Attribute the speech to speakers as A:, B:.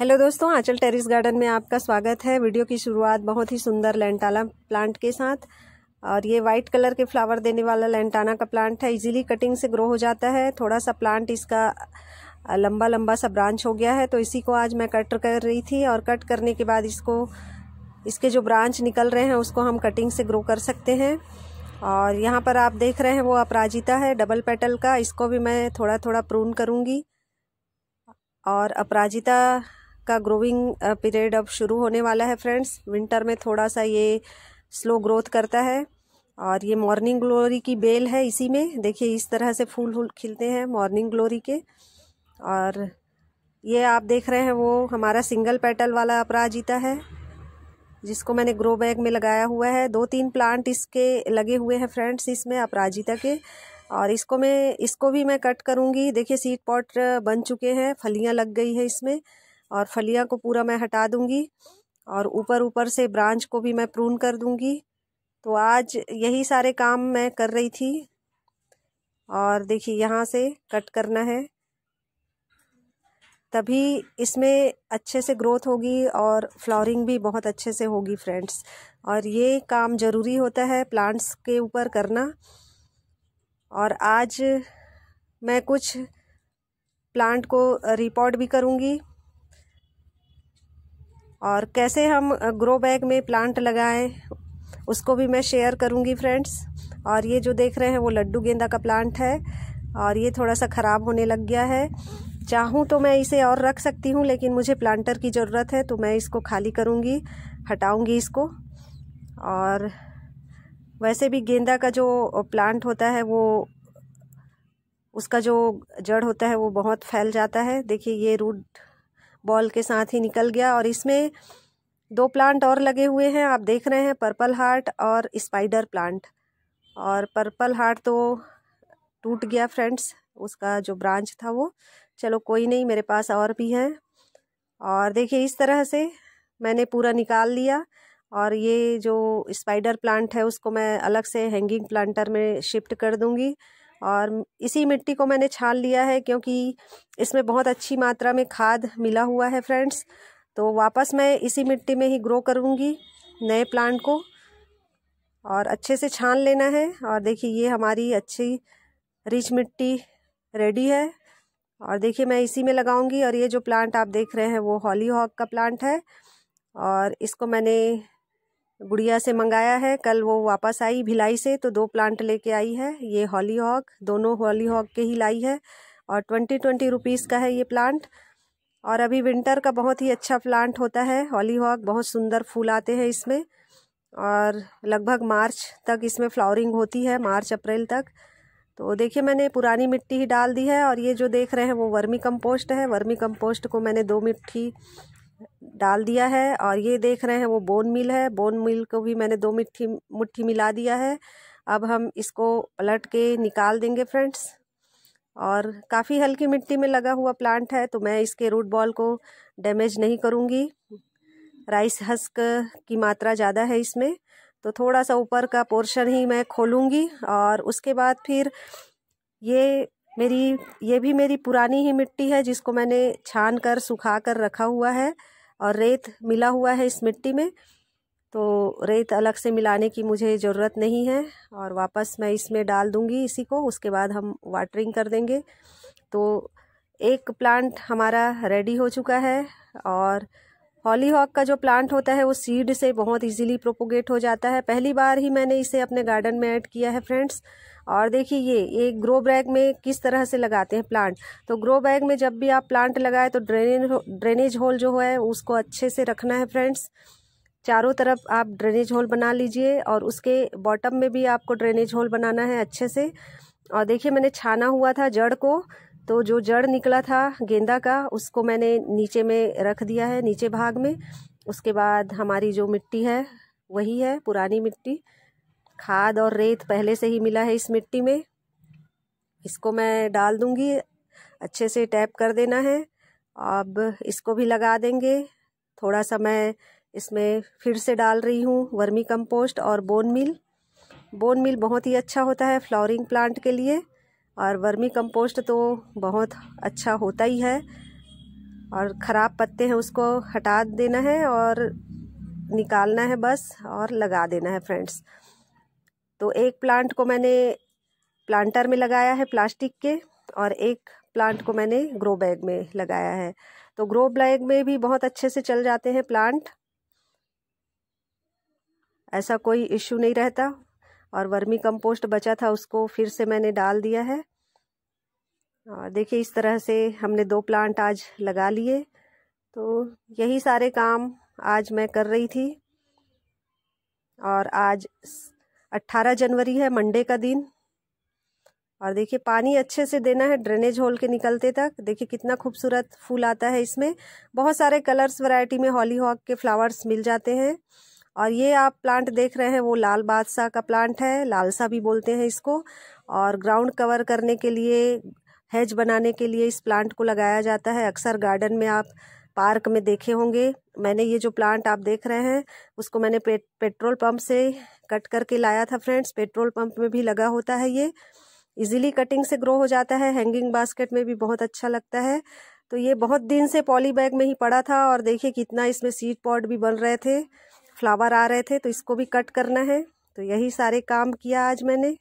A: hello दोस्तों आंचल terrace garden में आपका स्वागत है वीडियो की शुरुआत बहुत ही सुंदर लेंटाला प्लांट के साथ और ये व्हाइट कलर के फ्लावर देने वाला लेंटाना का प्लांट है इजीली कटिंग से ग्रो हो जाता है थोड़ा सा प्लांट इसका लंबा लंबा सा ब्रांच हो गया है तो इसी को आज मैं कट कर रही थी और कट करने के बाद इसको इसके जो ब्रांच निकल रहे हैं उसको हम कटिंग से ग्रो कर सकते हैं और यहाँ पर आप देख रहे हैं वो अपराजिता है डबल पेटल का इसको भी मैं थोड़ा थोड़ा प्रून करूँगी और अपराजिता का ग्रोविंग पीरियड uh, अब शुरू होने वाला है फ्रेंड्स विंटर में थोड़ा सा ये स्लो ग्रोथ करता है और ये मॉर्निंग ग्लोरी की बेल है इसी में देखिए इस तरह से फूल फूल खिलते हैं मॉर्निंग ग्लोरी के और ये आप देख रहे हैं वो हमारा सिंगल पेटल वाला अपराजिता है जिसको मैंने ग्रो बैग में लगाया हुआ है दो तीन प्लांट इसके लगे हुए हैं फ्रेंड्स इसमें अपराजिता के और इसको मैं इसको भी मैं कट करूँगी देखिए सीड पॉट uh, बन चुके हैं फलियाँ लग गई है इसमें और फलियाँ को पूरा मैं हटा दूँगी और ऊपर ऊपर से ब्रांच को भी मैं प्रून कर दूँगी तो आज यही सारे काम मैं कर रही थी और देखिए यहाँ से कट करना है तभी इसमें अच्छे से ग्रोथ होगी और फ्लावरिंग भी बहुत अच्छे से होगी फ्रेंड्स और ये काम ज़रूरी होता है प्लांट्स के ऊपर करना और आज मैं कुछ प्लांट को रिपोर्ट भी करूँगी और कैसे हम ग्रो बैग में प्लांट लगाएं उसको भी मैं शेयर करूंगी फ्रेंड्स और ये जो देख रहे हैं वो लड्डू गेंदा का प्लांट है और ये थोड़ा सा ख़राब होने लग गया है चाहूँ तो मैं इसे और रख सकती हूँ लेकिन मुझे प्लांटर की ज़रूरत है तो मैं इसको खाली करूँगी हटाऊँगी इसको और वैसे भी गेंदा का जो प्लांट होता है वो उसका जो जड़ होता है वो बहुत फैल जाता है देखिए ये रूट बॉल के साथ ही निकल गया और इसमें दो प्लांट और लगे हुए हैं आप देख रहे हैं पर्पल हार्ट और स्पाइडर प्लांट और पर्पल हार्ट तो टूट गया फ्रेंड्स उसका जो ब्रांच था वो चलो कोई नहीं मेरे पास और भी हैं और देखिए इस तरह से मैंने पूरा निकाल लिया और ये जो स्पाइडर प्लांट है उसको मैं अलग से हैंगिंग प्लांटर में शिफ्ट कर दूँगी और इसी मिट्टी को मैंने छान लिया है क्योंकि इसमें बहुत अच्छी मात्रा में खाद मिला हुआ है फ्रेंड्स तो वापस मैं इसी मिट्टी में ही ग्रो करूँगी नए प्लांट को और अच्छे से छान लेना है और देखिए ये हमारी अच्छी रिच मिट्टी रेडी है और देखिए मैं इसी में लगाऊंगी और ये जो प्लांट आप देख रहे हैं वो हॉली हॉक का प्लांट है और इसको मैंने गुड़िया से मंगाया है कल वो वापस आई भिलाई से तो दो प्लांट लेके आई है ये हॉली हॉक दोनों हॉली हॉक के ही लाई है और ट्वेंटी ट्वेंटी रुपीज़ का है ये प्लांट और अभी विंटर का बहुत ही अच्छा प्लांट होता है हॉली हॉक बहुत सुंदर फूल आते हैं इसमें और लगभग मार्च तक इसमें फ्लावरिंग होती है मार्च अप्रैल तक तो देखिए मैंने पुरानी मिट्टी ही डाल दी है और ये जो देख रहे हैं वो वर्मी कंपोस्ट है वर्मी कंपोस्ट को मैंने दो मिट्टी डाल दिया है और ये देख रहे हैं वो बोन मिल है बोन मिल को भी मैंने दो मिट्टी मुट्ठी मिला दिया है अब हम इसको पलट के निकाल देंगे फ्रेंड्स और काफ़ी हल्की मिट्टी में लगा हुआ प्लांट है तो मैं इसके रूट बॉल को डैमेज नहीं करूँगी राइस हस्क की मात्रा ज़्यादा है इसमें तो थोड़ा सा ऊपर का पोर्शन ही मैं खोलूँगी और उसके बाद फिर ये मेरी ये भी मेरी पुरानी ही मिट्टी है जिसको मैंने छान कर सुखा कर रखा हुआ है और रेत मिला हुआ है इस मिट्टी में तो रेत अलग से मिलाने की मुझे ज़रूरत नहीं है और वापस मैं इसमें डाल दूँगी इसी को उसके बाद हम वाटरिंग कर देंगे तो एक प्लांट हमारा रेडी हो चुका है और हॉलीहॉक का जो प्लांट होता है वो सीड से बहुत इजीली प्रोपोगेट हो जाता है पहली बार ही मैंने इसे अपने गार्डन में ऐड किया है फ्रेंड्स और देखिए ये एक ग्रो बैग में किस तरह से लगाते हैं प्लांट तो ग्रो बैग में जब भी आप प्लांट लगाए तो ड्रेनेज ड्रेनेज होल जो है उसको अच्छे से रखना है फ्रेंड्स चारों तरफ आप ड्रेनेज होल बना लीजिए और उसके बॉटम में भी आपको ड्रेनेज होल बनाना है अच्छे से और देखिए मैंने छाना हुआ था जड़ को तो जो जड़ निकला था गेंदा का उसको मैंने नीचे में रख दिया है नीचे भाग में उसके बाद हमारी जो मिट्टी है वही है पुरानी मिट्टी खाद और रेत पहले से ही मिला है इस मिट्टी में इसको मैं डाल दूँगी अच्छे से टैप कर देना है अब इसको भी लगा देंगे थोड़ा सा मैं इसमें फिर से डाल रही हूँ वर्मी कंपोस्ट और बोन मिल बोन मिल बहुत ही अच्छा होता है फ्लावरिंग प्लांट के लिए और वर्मी कंपोस्ट तो बहुत अच्छा होता ही है और ख़राब पत्ते हैं उसको हटा देना है और निकालना है बस और लगा देना है फ्रेंड्स तो एक प्लांट को मैंने प्लांटर में लगाया है प्लास्टिक के और एक प्लांट को मैंने ग्रो बैग में लगाया है तो ग्रो बैग में भी बहुत अच्छे से चल जाते हैं प्लांट ऐसा कोई इश्यू नहीं रहता और वर्मी कंपोस्ट बचा था उसको फिर से मैंने डाल दिया है और देखिए इस तरह से हमने दो प्लांट आज लगा लिए तो यही सारे काम आज मैं कर रही थी और आज 18 जनवरी है मंडे का दिन और देखिए पानी अच्छे से देना है ड्रेनेज होल के निकलते तक देखिए कितना खूबसूरत फूल आता है इसमें बहुत सारे कलर्स वैरायटी में हॉली हॉक के फ्लावर्स मिल जाते हैं और ये आप प्लांट देख रहे हैं वो लाल बादशाह का प्लांट है लालसा भी बोलते हैं इसको और ग्राउंड कवर करने के लिए हेज बनाने के लिए इस प्लांट को लगाया जाता है अक्सर गार्डन में आप पार्क में देखे होंगे मैंने ये जो प्लांट आप देख रहे हैं उसको मैंने पे, पेट्रोल पंप से कट करके लाया था फ्रेंड्स पेट्रोल पंप में भी लगा होता है ये इजीली कटिंग से ग्रो हो जाता है हैंगिंग बास्केट में भी बहुत अच्छा लगता है तो ये बहुत दिन से पॉली बैग में ही पड़ा था और देखिए कितना इसमें सीड पॉड भी बन रहे थे फ्लावर आ रहे थे तो इसको भी कट करना है तो यही सारे काम किया आज मैंने